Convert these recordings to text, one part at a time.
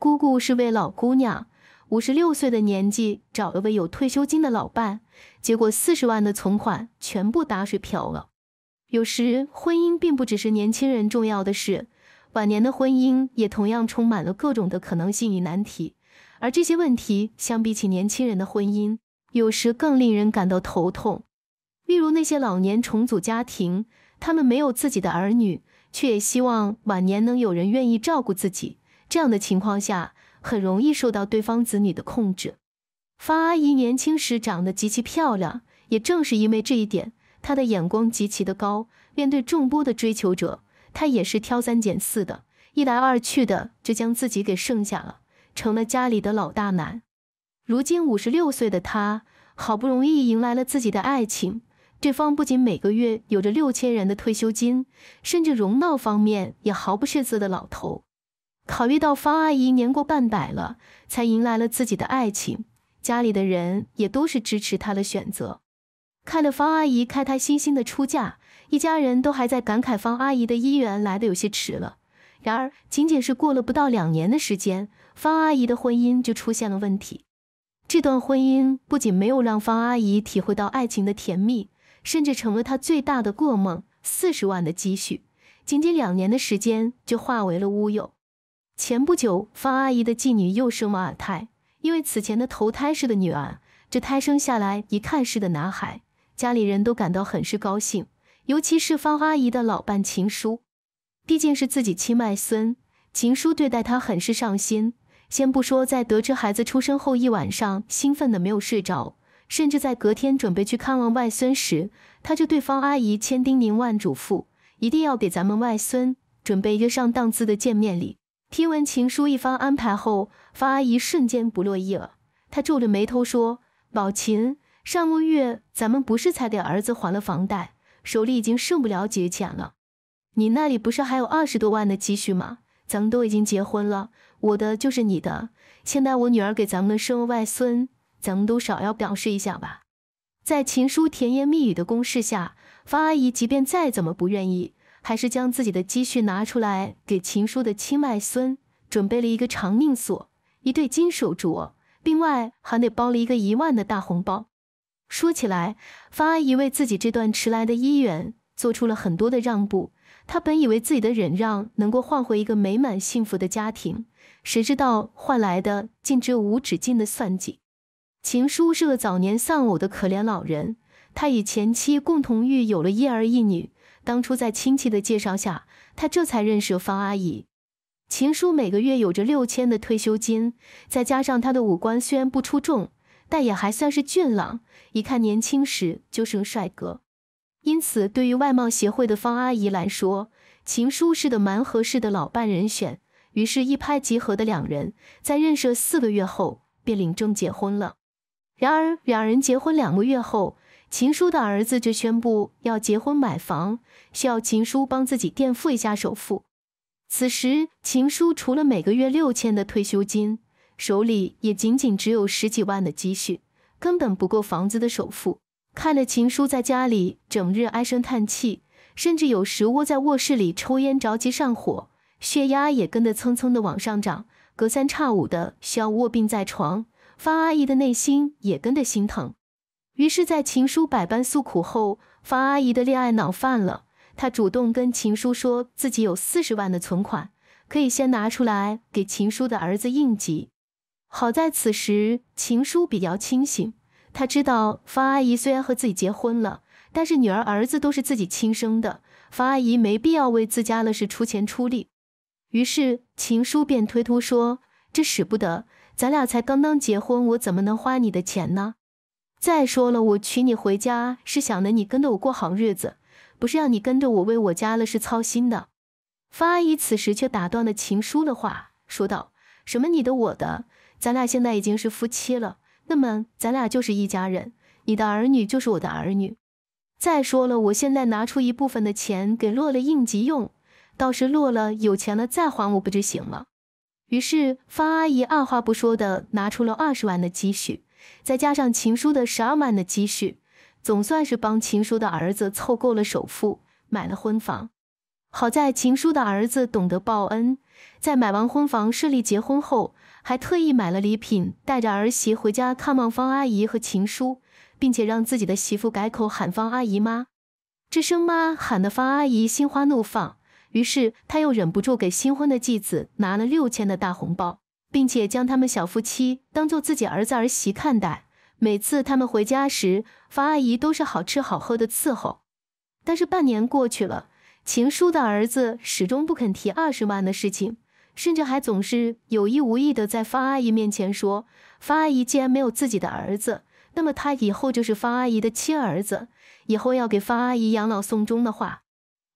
姑姑是位老姑娘，五十六岁的年纪找了位有退休金的老伴，结果四十万的存款全部打水漂了。有时婚姻并不只是年轻人重要的事，晚年的婚姻也同样充满了各种的可能性与难题，而这些问题相比起年轻人的婚姻，有时更令人感到头痛。例如那些老年重组家庭，他们没有自己的儿女，却也希望晚年能有人愿意照顾自己。这样的情况下，很容易受到对方子女的控制。方阿姨年轻时长得极其漂亮，也正是因为这一点，她的眼光极其的高。面对众多的追求者，她也是挑三拣四的，一来二去的就将自己给剩下了，成了家里的老大难。如今五十六岁的她，好不容易迎来了自己的爱情。对方不仅每个月有着六千元的退休金，甚至容貌方面也毫不逊色的老头。考虑到方阿姨年过半百了，才迎来了自己的爱情，家里的人也都是支持她的选择。看着方阿姨开开心心的出嫁，一家人都还在感慨方阿姨的姻缘来的有些迟了。然而，仅仅是过了不到两年的时间，方阿姨的婚姻就出现了问题。这段婚姻不仅没有让方阿姨体会到爱情的甜蜜，甚至成了她最大的噩梦。四十万的积蓄，仅仅两年的时间就化为了乌有。前不久，方阿姨的继女又生了二胎，因为此前的头胎是的女儿，这胎生下来一看是的男孩，家里人都感到很是高兴，尤其是方阿姨的老伴秦叔，毕竟是自己亲外孙，秦叔对待他很是上心。先不说在得知孩子出生后一晚上兴奋的没有睡着，甚至在隔天准备去看望外孙时，他就对方阿姨千叮咛万嘱咐，一定要给咱们外孙准备一个上档次的见面礼。听闻秦书一方安排后，方阿姨瞬间不乐意了。她皱着眉头说：“宝琴，上个月咱们不是才给儿子还了房贷，手里已经剩不了几钱了。你那里不是还有二十多万的积蓄吗？咱们都已经结婚了，我的就是你的。现在我女儿给咱们生了外孙，咱们都少要表示一下吧。”在秦书甜言蜜语的攻势下，方阿姨即便再怎么不愿意。还是将自己的积蓄拿出来，给秦叔的亲外孙准备了一个长命锁、一对金手镯，另外还得包了一个一万的大红包。说起来，方阿姨为自己这段迟来的姻缘做出了很多的让步。她本以为自己的忍让能够换回一个美满幸福的家庭，谁知道换来的竟只有无止境的算计。秦叔是个早年丧偶的可怜老人，他与前妻共同育有了一儿一女。当初在亲戚的介绍下，他这才认识方阿姨。秦叔每个月有着六千的退休金，再加上他的五官虽然不出众，但也还算是俊朗，一看年轻时就是个帅哥。因此，对于外貌协会的方阿姨来说，秦叔是个蛮合适的老伴人选。于是，一拍即合的两人在认识四个月后便领证结婚了。然而，两人结婚两个月后，秦叔的儿子就宣布要结婚买房，需要秦叔帮自己垫付一下首付。此时，秦叔除了每个月六千的退休金，手里也仅仅只有十几万的积蓄，根本不够房子的首付。看着秦叔在家里整日唉声叹气，甚至有时窝在卧室里抽烟，着急上火，血压也跟着蹭蹭的往上涨，隔三差五的需要卧病在床。方阿姨的内心也跟着心疼。于是，在秦书百般诉苦后，方阿姨的恋爱脑犯了。她主动跟秦书说自己有四十万的存款，可以先拿出来给秦书的儿子应急。好在此时秦书比较清醒，他知道方阿姨虽然和自己结婚了，但是女儿儿子都是自己亲生的，方阿姨没必要为自家乐事出钱出力。于是秦书便推脱说：“这使不得，咱俩才刚刚结婚，我怎么能花你的钱呢？”再说了，我娶你回家是想的你跟着我过好日子，不是让你跟着我为我家了是操心的。方阿姨此时却打断了秦叔的话，说道：“什么你的我的，咱俩现在已经是夫妻了，那么咱俩就是一家人，你的儿女就是我的儿女。再说了，我现在拿出一部分的钱给洛了应急用，到时洛了有钱了再还我不就行了？”于是方阿姨二话不说的拿出了二十万的积蓄。再加上秦叔的十二万的积蓄，总算是帮秦叔的儿子凑够了首付，买了婚房。好在秦叔的儿子懂得报恩，在买完婚房顺利结婚后，还特意买了礼品，带着儿媳回家看望方阿姨和秦叔，并且让自己的媳妇改口喊方阿姨妈。这声妈喊得方阿姨心花怒放，于是她又忍不住给新婚的继子拿了六千的大红包。并且将他们小夫妻当做自己儿子儿媳看待，每次他们回家时，方阿姨都是好吃好喝的伺候。但是半年过去了，秦叔的儿子始终不肯提二十万的事情，甚至还总是有意无意的在方阿姨面前说：“方阿姨既然没有自己的儿子，那么他以后就是方阿姨的亲儿子，以后要给方阿姨养老送终的话，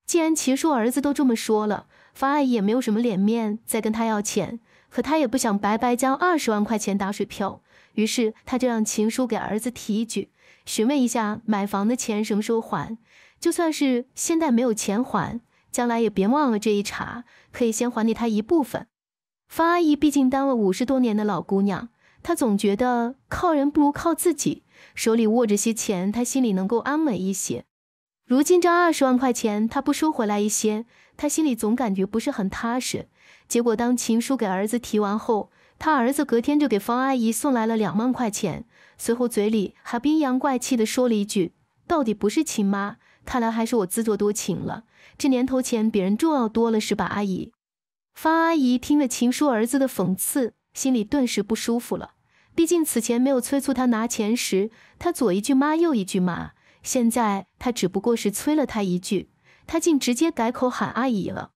既然秦叔儿子都这么说了，方阿姨也没有什么脸面再跟他要钱。”可他也不想白白将二十万块钱打水漂，于是他就让秦叔给儿子提一句，询问一下买房的钱什么时候还。就算是现在没有钱还，将来也别忘了这一茬，可以先还给他一部分。方阿姨毕竟当了五十多年的老姑娘，她总觉得靠人不如靠自己，手里握着些钱，她心里能够安稳一些。如今这二十万块钱，她不收回来一些，她心里总感觉不是很踏实。结果，当秦叔给儿子提完后，他儿子隔天就给方阿姨送来了两万块钱。随后嘴里还阴阳怪气地说了一句：“到底不是亲妈，看来还是我自作多情了。这年头钱比人重要多了，是吧，阿姨？”方阿姨听了秦叔儿子的讽刺，心里顿时不舒服了。毕竟此前没有催促他拿钱时，他左一句妈，右一句妈。现在他只不过是催了他一句，他竟直接改口喊阿姨了。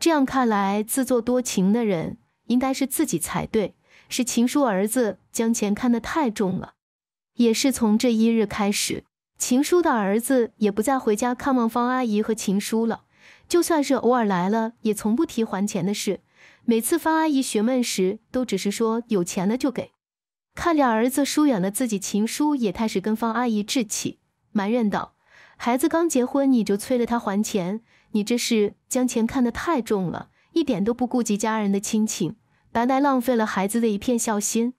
这样看来，自作多情的人应该是自己才对。是秦叔儿子将钱看得太重了，也是从这一日开始，秦叔的儿子也不再回家看望方阿姨和秦叔了。就算是偶尔来了，也从不提还钱的事。每次方阿姨询问时，都只是说有钱了就给。看俩儿子疏远了自己，秦叔也开始跟方阿姨置气，埋怨道：“孩子刚结婚，你就催着他还钱。”你这是将钱看得太重了，一点都不顾及家人的亲情，白白浪费了孩子的一片孝心。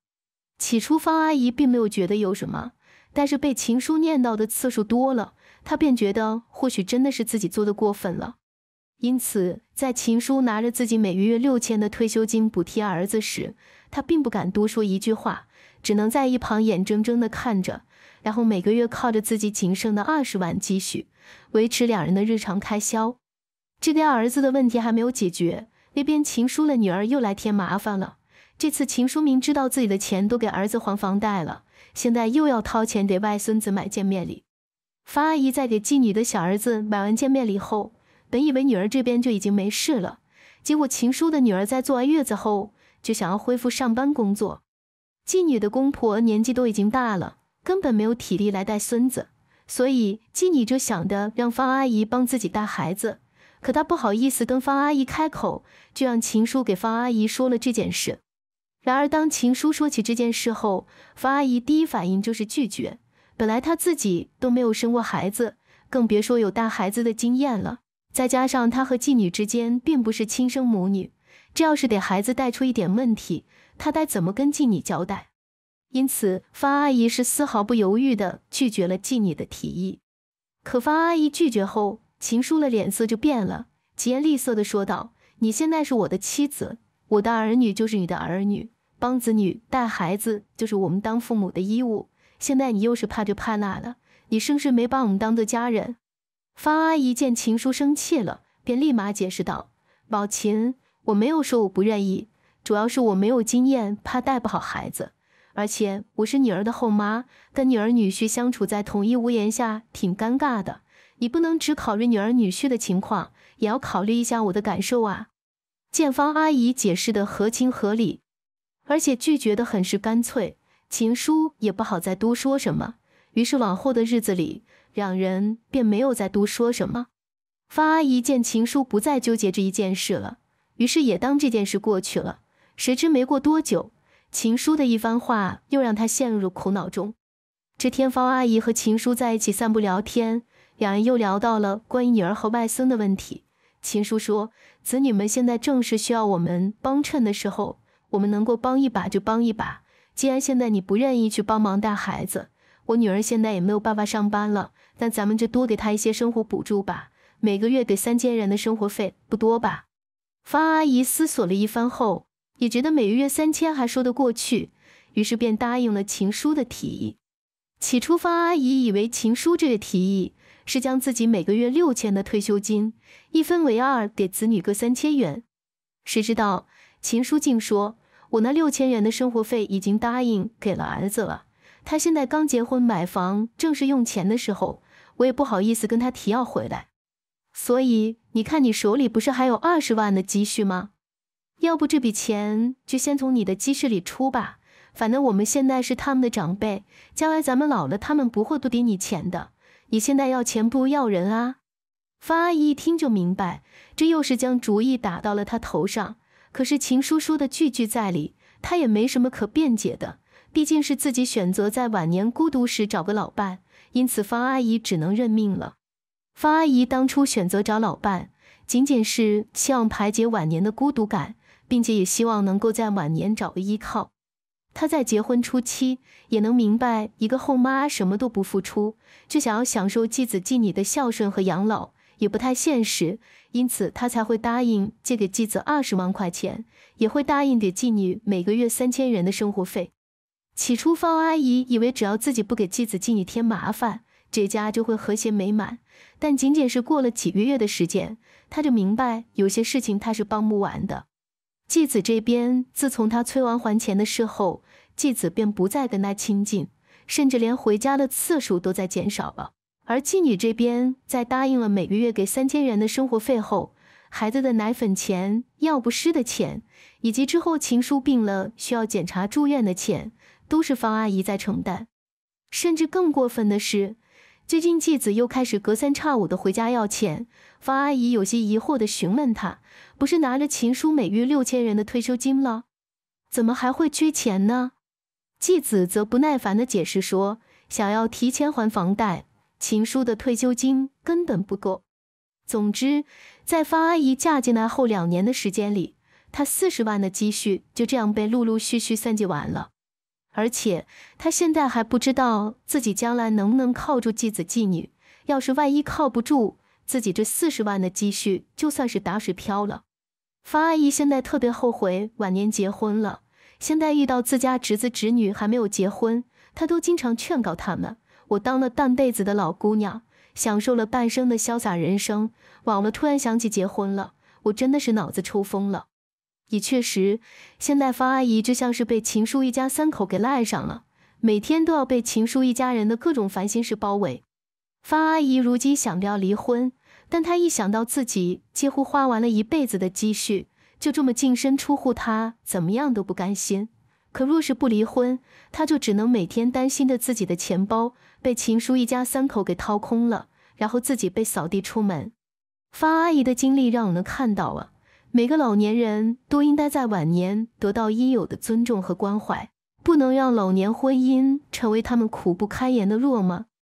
起初，方阿姨并没有觉得有什么，但是被秦叔念叨的次数多了，她便觉得或许真的是自己做的过分了。因此，在秦叔拿着自己每月六千的退休金补贴儿子时，她并不敢多说一句话，只能在一旁眼睁睁地看着，然后每个月靠着自己仅剩的二十万积蓄维持两人的日常开销。这边儿子的问题还没有解决，那边秦叔的女儿又来添麻烦了。这次秦书明知道自己的钱都给儿子还房贷了，现在又要掏钱给外孙子买见面礼。方阿姨在给妓女的小儿子买完见面礼后，本以为女儿这边就已经没事了，结果秦叔的女儿在坐完月子后就想要恢复上班工作。妓女的公婆年纪都已经大了，根本没有体力来带孙子，所以妓女就想着让方阿姨帮自己带孩子。可她不好意思跟方阿姨开口，就让秦叔给方阿姨说了这件事。然而，当秦叔说起这件事后，方阿姨第一反应就是拒绝。本来她自己都没有生过孩子，更别说有带孩子的经验了。再加上她和妓女之间并不是亲生母女，这要是给孩子带出一点问题，她该怎么跟妓女交代？因此，方阿姨是丝毫不犹豫地拒绝了妓女的提议。可方阿姨拒绝后，秦叔的脸色就变了，极言厉色地说道：“你现在是我的妻子，我的儿女就是你的儿女，帮子女带孩子就是我们当父母的义务。现在你又是怕这怕那的，你是不是没把我们当做家人？”方阿姨见秦叔生气了，便立马解释道：“宝琴，我没有说我不愿意，主要是我没有经验，怕带不好孩子，而且我是女儿的后妈，跟女儿女婿相处在同一屋檐下，挺尴尬的。”你不能只考虑女儿女婿的情况，也要考虑一下我的感受啊！建芳阿姨解释的合情合理，而且拒绝的很是干脆，秦叔也不好再多说什么。于是往后的日子里，两人便没有再多说什么。方阿姨见秦叔不再纠结这一件事了，于是也当这件事过去了。谁知没过多久，秦叔的一番话又让她陷入苦恼中。这天，方阿姨和秦叔在一起散步聊天。两人又聊到了关于女儿和外孙的问题。秦叔说：“子女们现在正是需要我们帮衬的时候，我们能够帮一把就帮一把。既然现在你不愿意去帮忙带孩子，我女儿现在也没有办法上班了，那咱们就多给她一些生活补助吧，每个月给三千元的生活费，不多吧？”方阿姨思索了一番后，也觉得每个月三千还说得过去，于是便答应了秦叔的提议。起初，方阿姨以为秦叔这个提议。是将自己每个月六千的退休金一分为二，给子女各三千元。谁知道秦书静说：“我那六千元的生活费已经答应给了儿子了，他现在刚结婚买房，正是用钱的时候，我也不好意思跟他提要回来。所以你看，你手里不是还有二十万的积蓄吗？要不这笔钱就先从你的积蓄里出吧。反正我们现在是他们的长辈，将来咱们老了，他们不会不给你钱的。”你现在要钱不要人啊？方阿姨一听就明白，这又是将主意打到了她头上。可是秦叔说的句句在理，她也没什么可辩解的。毕竟是自己选择在晚年孤独时找个老伴，因此方阿姨只能认命了。方阿姨当初选择找老伴，仅仅是希望排解晚年的孤独感，并且也希望能够在晚年找个依靠。他在结婚初期也能明白，一个后妈什么都不付出，就想要享受继子、继女的孝顺和养老，也不太现实。因此，他才会答应借给继子二十万块钱，也会答应给继女每个月三千元的生活费。起初，方阿姨以为只要自己不给继子、继女添麻烦，这家就会和谐美满。但仅仅是过了几个月的时间，他就明白有些事情他是帮不完的。继子这边，自从他催完还钱的事后，继子便不再跟他亲近，甚至连回家的次数都在减少了。而继女这边，在答应了每个月给三千元的生活费后，孩子的奶粉钱、尿不湿的钱，以及之后秦叔病了需要检查住院的钱，都是方阿姨在承担。甚至更过分的是，最近继子又开始隔三差五的回家要钱。方阿姨有些疑惑地询问他：“不是拿着秦叔每月六千元的退休金了，怎么还会缺钱呢？”继子则不耐烦地解释说：“想要提前还房贷，秦叔的退休金根本不够。”总之，在方阿姨嫁进来后两年的时间里，她四十万的积蓄就这样被陆陆续续算计完了。而且，她现在还不知道自己将来能不能靠住继子继女，要是万一靠不住……自己这四十万的积蓄就算是打水漂了。方阿姨现在特别后悔晚年结婚了。现在遇到自家侄子侄女还没有结婚，她都经常劝告他们。我当了半辈子的老姑娘，享受了半生的潇洒人生，网了突然想起结婚了，我真的是脑子抽风了。也确实，现在方阿姨就像是被秦叔一家三口给赖上了，每天都要被秦叔一家人的各种烦心事包围。方阿姨如今想要离婚。但他一想到自己几乎花完了一辈子的积蓄，就这么净身出户，他怎么样都不甘心。可若是不离婚，他就只能每天担心着自己的钱包被秦叔一家三口给掏空了，然后自己被扫地出门。方阿姨的经历让我们看到了，每个老年人都应该在晚年得到应有的尊重和关怀，不能让老年婚姻成为他们苦不堪言的落寞。